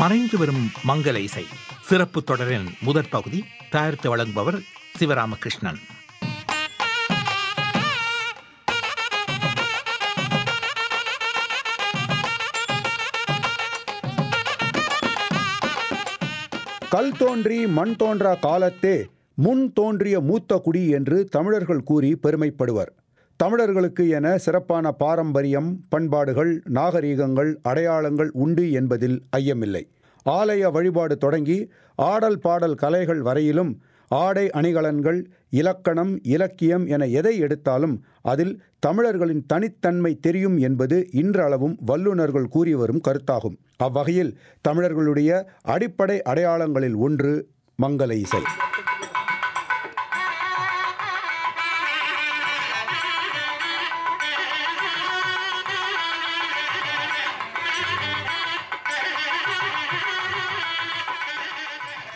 மறைந்து வரும் மங்கள இசை சிறப்பு தொடரின் முதற் பகுதி தயாரித்து வழங்குபவர் சிவராமகிருஷ்ணன் கல் தோன்றி மண் தோன்றா காலத்தே முன் தோன்றிய மூத்த குடி என்று தமிழர்கள் கூறி பெருமைப்படுவர் தமிழர்களுக்கு என சிறப்பான பாரம்பரியம் பண்பாடுகள் நாகரீகங்கள் அடையாளங்கள் உண்டு என்பதில் ஐயமில்லை ஆலய வழிபாடு தொடங்கி ஆடல் பாடல் கலைகள் வரையிலும் ஆடை அணிகலன்கள் இலக்கணம் இலக்கியம் என எதை எடுத்தாலும் அதில் தமிழர்களின் தனித்தன்மை தெரியும் என்பது இன்றளவும் வல்லுநர்கள் கூறி வரும் கருத்தாகும் அவ்வகையில் தமிழர்களுடைய அடிப்படை அடையாளங்களில் ஒன்று மங்கள இசை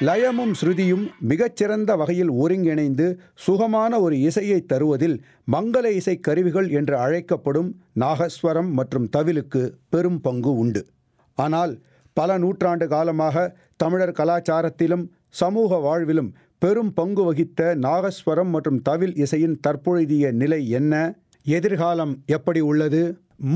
லயமும் ஸ்ருதியும் மிகச்சிறந்த வகையில் ஒருங்கிணைந்து சுகமான ஒரு இசையை தருவதில் மங்கள இசை கருவிகள் என்று அழைக்கப்படும் நாகஸ்வரம் மற்றும் தவிலுக்கு பெரும் பங்கு உண்டு ஆனால் பல நூற்றாண்டு காலமாக தமிழர் கலாச்சாரத்திலும் சமூக வாழ்விலும் பெரும் பங்கு வகித்த நாகஸ்வரம் மற்றும் தவில் இசையின் தற்பொழுதிய நிலை என்ன எதிர்காலம் எப்படி உள்ளது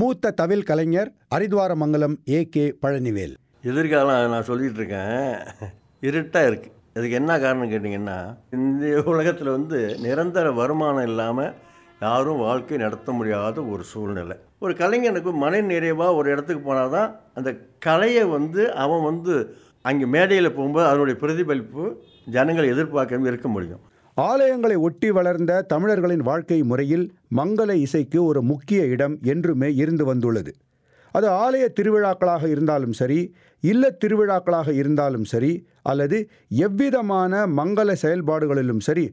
மூத்த தவில் கலைஞர் அரித்வாரமங்கலம் ஏ கே பழனிவேல் எதிர்காலம் நான் சொல்லிகிட்டு இருக்கேன் இருட்டாக இருக்குது அதுக்கு என்ன காரணம் கேட்டிங்கன்னா இந்த உலகத்தில் வந்து நிரந்தர வருமானம் இல்லாமல் யாரும் வாழ்க்கை நடத்த முடியாத ஒரு சூழ்நிலை ஒரு கலைஞனுக்கு மன நிறைவாக ஒரு இடத்துக்கு போனால் தான் அந்த கலையை வந்து அவன் வந்து அங்கே மேடையில் போகும்போது அதனுடைய பிரதிபலிப்பு ஜனங்களை எதிர்பார்க்காம இருக்க முடியும் ஆலயங்களை ஒட்டி வளர்ந்த தமிழர்களின் வாழ்க்கை முறையில் மங்கள இசைக்கு ஒரு முக்கிய இடம் என்றுமே இருந்து வந்துள்ளது அது ஆலய திருவிழாக்களாக இருந்தாலும் சரி இல்ல திருவிழாக்களாக இருந்தாலும் சரி அல்லது எவ்விதமான மங்கள செயல்பாடுகளிலும் சரி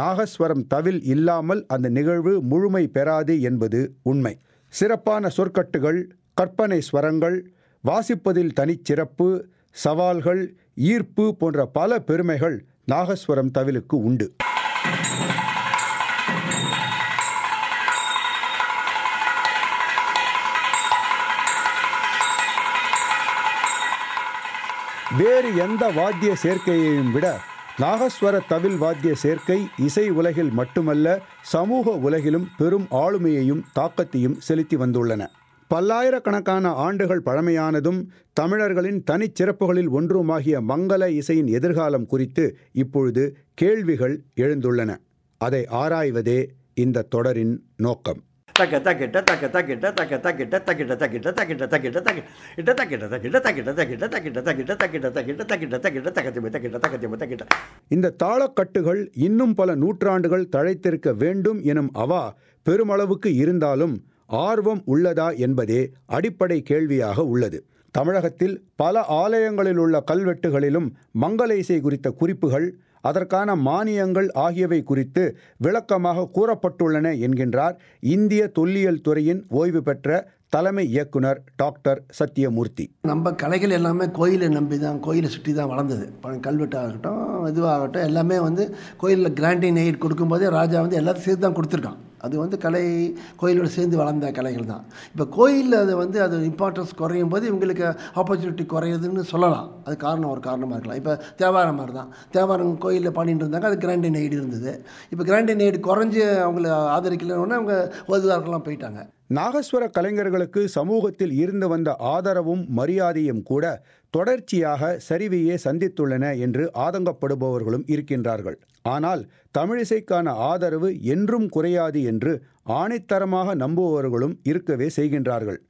நாகஸ்வரம் தவில் இல்லாமல் அந்த நிகழ்வு முழுமை பெறாது என்பது உண்மை சிறப்பான சொற்கட்டுகள் கற்பனை ஸ்வரங்கள் வாசிப்பதில் தனிச்சிறப்பு சவால்கள் ஈர்ப்பு போன்ற பல பெருமைகள் நாகஸ்வரம் தவிலுக்கு உண்டு வேறு எந்த வாத்திய சேர்க்கையையும் விட நாகஸ்வர தவில் வாத்திய சேர்க்கை இசை உலகில் மட்டுமல்ல சமூக உலகிலும் பெரும் ஆளுமையையும் தாக்கத்தையும் செலுத்தி வந்துள்ளன பல்லாயிரக்கணக்கான ஆண்டுகள் பழமையானதும் தமிழர்களின் தனிச்சிறப்புகளில் ஒன்றுமாகிய மங்கள இசையின் எதிர்காலம் குறித்து இப்பொழுது கேள்விகள் எழுந்துள்ளன அதை ஆராய்வதே இந்த தொடரின் நோக்கம் தக்க தக்கிட்ட தக்க தக்கிட்ட தக்க தக்கிட்ட தக்கிட்ட தக்கிட்ட தக்கிட்ட தக்கிட்ட தக்கிட்ட இட்ட தக்கிட்ட தக்கிட்ட தக்கிட்ட தக்கிட்ட தக்கிட்ட தக்கிட்ட தக்கிட்ட தக்கிட்ட தக்கிட்ட தக்கிட்ட போய் தக்கிட்ட போய் தக்கிட்ட இந்த தாளக்கட்டுகள் இன்னும் பல நூற்றாண்டுகள் தழைத்திருக்க வேண்டும் எனும் அவா பெருமளவுக்கு இருந்தாலும் ஆர்வம் உள்ளதா என்பதே அடிப்படை கேள்வியாக உள்ளது தமிழகத்தில் பல ஆலயங்களில் உள்ள கல்வெட்டுகளிலும் மங்கள இசை குறித்த குறிப்புகள் அதற்கான மானியங்கள் ஆகியவை குறித்து விளக்கமாக கூறப்பட்டுள்ளன என்கின்றார் இந்திய தொல்லியல் துறையின் ஓய்வு பெற்ற தலைமை இயக்குனர் டாக்டர் சத்யமூர்த்தி நம்ம கலைகள் எல்லாமே கோயிலை நம்பி தான் கோயிலை சுற்றி தான் வளர்ந்தது கல்வெட்டாகட்டும் இதுவாகட்டும் எல்லாமே வந்து கோயிலில் கிராண்டிங் எயிட் கொடுக்கும்போதே ராஜா வந்து எல்லாத்தையும் சேர்த்து தான் கொடுத்துருக்கான் அது வந்து கலை கோயிலோடு சேர்ந்து வளர்ந்த கலைகள் தான் இப்போ கோயிலில் அது வந்து அது இம்பார்ட்டன்ஸ் குறையும் போது இவங்களுக்கு ஆப்பர்ச்சுனிட்டி குறையுதுன்னு சொல்லலாம் அது காரணம் ஒரு காரணமாக இருக்கலாம் இப்போ தேவாரம் மாதிரி தான் தேவாரம் கோயிலில் பண்ணிட்டு இருந்தாங்க அது கிராண்டின் எய்டு இருந்தது இப்போ கிராண்டின் எய்டு குறைஞ்சி அவங்கள ஆதரிக்கலன்னு அவங்க ஓதுவார்கள்லாம் போயிட்டாங்க நாகஸ்வர கலைஞர்களுக்கு சமூகத்தில் இருந்து வந்த ஆதரவும் மரியாதையும் கூட தொடர்ச்சியாக சரிவையே சந்தித்துள்ளன என்று ஆதங்கப்படுபவர்களும் இருக்கின்றார்கள் ஆனால் தமிழிசைக்கான ஆதரவு என்றும் குறையாது என்று ஆணைத்தரமாக நம்புபவர்களும் இருக்கவே செய்கின்றார்கள்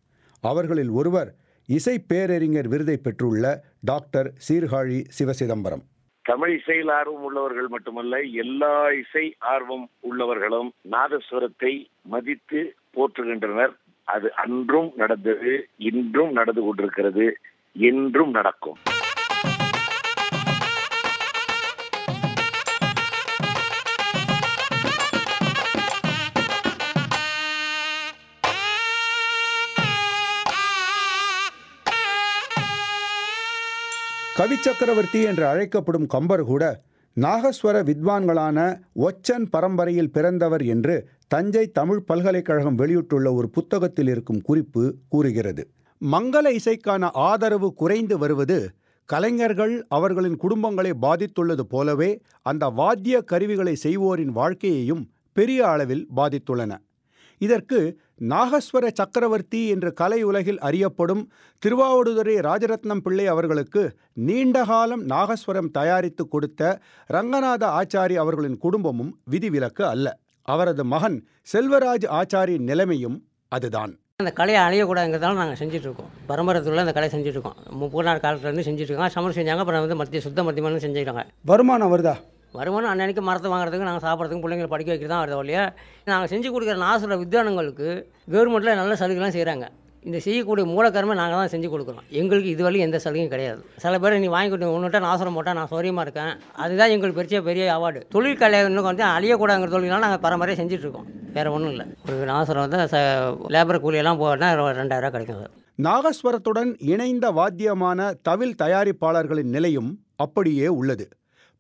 அவர்களில் ஒருவர் இசை பேரறிஞர் விருதை பெற்றுள்ள டாக்டர் சீர்காழி சிவசிதம்பரம் தமிழ் இசையில் ஆர்வம் உள்ளவர்கள் மட்டுமல்ல எல்லா இசை ஆர்வம் உள்ளவர்களும் நாதஸ்வரத்தை மதித்து போற்றுகின்றனர் அது அன்றும் நடந்தது இன்றும் நடந்து கொண்டிருக்கிறது என்றும் நடக்கும் கவிச்சக்கரவர்த்தி என்று அழைக்கப்படும் கம்பர் கூட நாகஸ்வர வித்வான்களான ஒச்சன் பரம்பரையில் பிறந்தவர் என்று தஞ்சை தமிழ் பல்கலைக்கழகம் வெளியிட்டுள்ள ஒரு புத்தகத்தில் இருக்கும் குறிப்பு கூறுகிறது மங்கள இசைக்கான ஆதரவு குறைந்து வருவது கலைஞர்கள் அவர்களின் குடும்பங்களை பாதித்துள்ளது போலவே அந்த வாத்திய கருவிகளை செய்வோரின் வாழ்க்கையையும் பெரிய அளவில் பாதித்துள்ளன இதற்கு நாகஸ்வர சக்கரவர்த்தி என்று கலை உலகில் அறியப்படும் திருவாவடுதுறை ராஜரத்னம் பிள்ளை அவர்களுக்கு நீண்டகாலம் நாகஸ்வரம் தயாரித்து கொடுத்த ரங்கநாத ஆச்சாரி அவர்களின் குடும்பமும் விதிவிலக்கு அல்ல அவரது மகன் செல்வராஜ் ஆச்சாரி நிலைமையும் அதுதான் அந்த கலையை அழியக்கூடாதுங்கிறதால நாங்கள் இருக்கோம் பரம்பரத்தில் அந்த கலை இருக்கோம் முப்பது நாள் காலத்துலேருந்து இருக்காங்க சமர் செஞ்சாங்க அப்புறம் வந்து மத்திய சுத்த மத்தியமான செஞ்சுருக்காங்க வருமானம் வருதா வருமானம் அன்னன்னைக்கு மரத்தை வாங்குறதுக்கு நாங்கள் சாப்பிட்றதுக்கு பிள்ளைங்களை படிக்க வைக்கிறது தான் வருது இல்லையா நாங்கள் செஞ்சு கொடுக்குற நான் வித்தியானங்களுக்கு கவர்மெண்ட்டில் நல்ல சலுகைலாம் செய்கிறாங்க இந்த செய்யக்கூடிய மூலக்கரமே நாங்கள் தான் செஞ்சு கொடுக்குறோம் எங்களுக்கு இது வரையும் எந்த சலுகையும் கிடையாது சில பேர் நீ வாங்கி கொடுத்து ஒன்றுட்டா நான் சொல்ல நான் சௌரியமாக இருக்கேன் அதுதான் எங்களுக்கு பெரிய பெரிய அவார்டு தொழில் இன்னும் வந்து அழியக்கூடாதுங்கிற தொழிலாம் நாங்கள் பரம்பரையாக செஞ்சுட்ருக்கோம் வேறு ஒன்றும் இல்லை ஒரு நாசரம் வந்து ச லேபர் கூலியெல்லாம் போனால் ரெண்டாயிரரூவா கிடைக்கும் சார் நாகஸ்வரத்துடன் இணைந்த வாத்தியமான தவில் தயாரிப்பாளர்களின் நிலையும் அப்படியே உள்ளது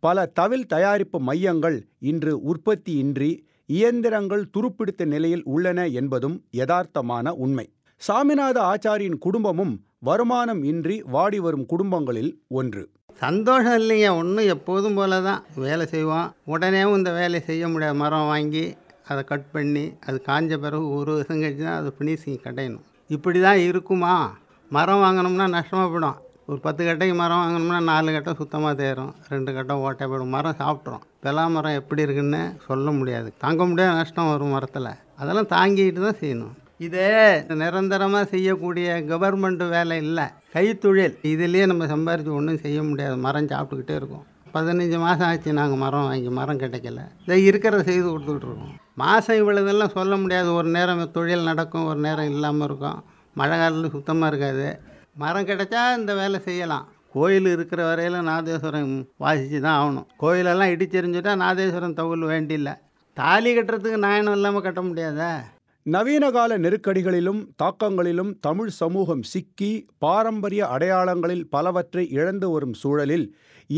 பல தவில் தயாரிப்பு மையங்கள் இன்று உற்பத்தியின்றி இயந்திரங்கள் துருப்பிடித்த நிலையில் உள்ளன என்பதும் யதார்த்தமான உண்மை சாமிநாத ஆச்சாரியின் குடும்பமும் வருமானம் இன்றி வாடி வரும் குடும்பங்களில் ஒன்று சந்தோஷம் இல்லைங்க ஒன்றும் எப்போதும் போல தான் வேலை செய்வோம் உடனே இந்த வேலையை செய்ய முடியாது மரம் வாங்கி அதை கட் பண்ணி அது காஞ்ச பிறகு ஒரு வருஷம் கழிச்சு தான் அது ஃபினிஷிங் கடையணும் இப்படி தான் இருக்குமா மரம் வாங்கினோம்னா நஷ்டமாக போயிடும் ஒரு பத்து கட்டைக்கு மரம் வாங்கினோம்னா நாலு கட்டை சுத்தமாக தேரும் ரெண்டு கட்டை ஓட்டை போயிடும் மரம் சாப்பிட்றோம் பெலா மரம் எப்படி இருக்குன்னு சொல்ல முடியாது தாங்க முடியாத நஷ்டம் வரும் மரத்தில் அதெல்லாம் தாங்கிட்டு தான் செய்யணும் இதே நிரந்தரமாக செய்யக்கூடிய கவர்மெண்ட் வேலை இல்லை கைத்தொழில் இதுலேயே நம்ம சம்பாரித்து ஒன்றும் செய்ய முடியாது மரம் சாப்பிட்டுக்கிட்டே இருக்கும் பதினஞ்சு மாதம் ஆச்சு நாங்கள் மரம் வாங்கி மரம் கிடைக்கல இதை இருக்கிறத செய்து கொடுத்துக்கிட்டு இருக்கோம் மாதம் இவ்வளோதெல்லாம் சொல்ல முடியாது ஒரு நேரம் தொழில் நடக்கும் ஒரு நேரம் இல்லாமல் இருக்கும் மழை காலத்தில் சுத்தமாக இருக்காது மரம் கிடைச்சா இந்த வேலை செய்யலாம் கோயில் இருக்கிற வரையில் நாதேஸ்வரம் வாசித்து தான் ஆகணும் கோயிலெல்லாம் இடிச்செறிஞ்சுட்டா நாதேஸ்வரம் தவுல் வேண்டியில்லை தாலி கட்டுறதுக்கு நாயனம் இல்லாமல் கட்ட முடியாதா நவீன கால நெருக்கடிகளிலும் தாக்கங்களிலும் தமிழ் சமூகம் சிக்கி பாரம்பரிய அடையாளங்களில் பலவற்றை இழந்து வரும் சூழலில்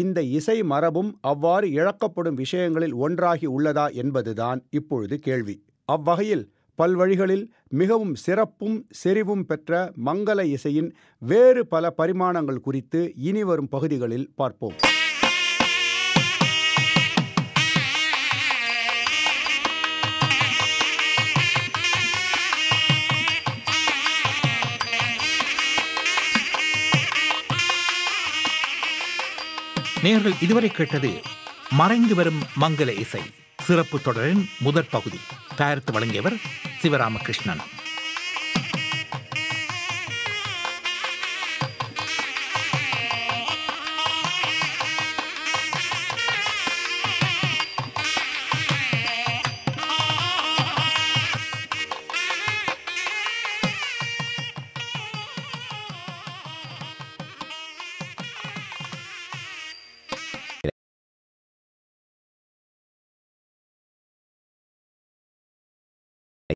இந்த இசை மரபும் அவ்வாறு இழக்கப்படும் விஷயங்களில் ஒன்றாகி உள்ளதா என்பதுதான் இப்பொழுது கேள்வி அவ்வகையில் பல்வழிகளில் மிகவும் சிறப்பும் செறிவும் பெற்ற மங்கள இசையின் வேறு பல பரிமாணங்கள் குறித்து இனிவரும் பகுதிகளில் பார்ப்போம் நேர்கள் இதுவரை கேட்டது மறைந்து வரும் மங்கள இசை சிறப்பு தொடரின் முதற் பகுதி தயாரித்து வழங்கியவர் சிவராமகிருஷ்ணன்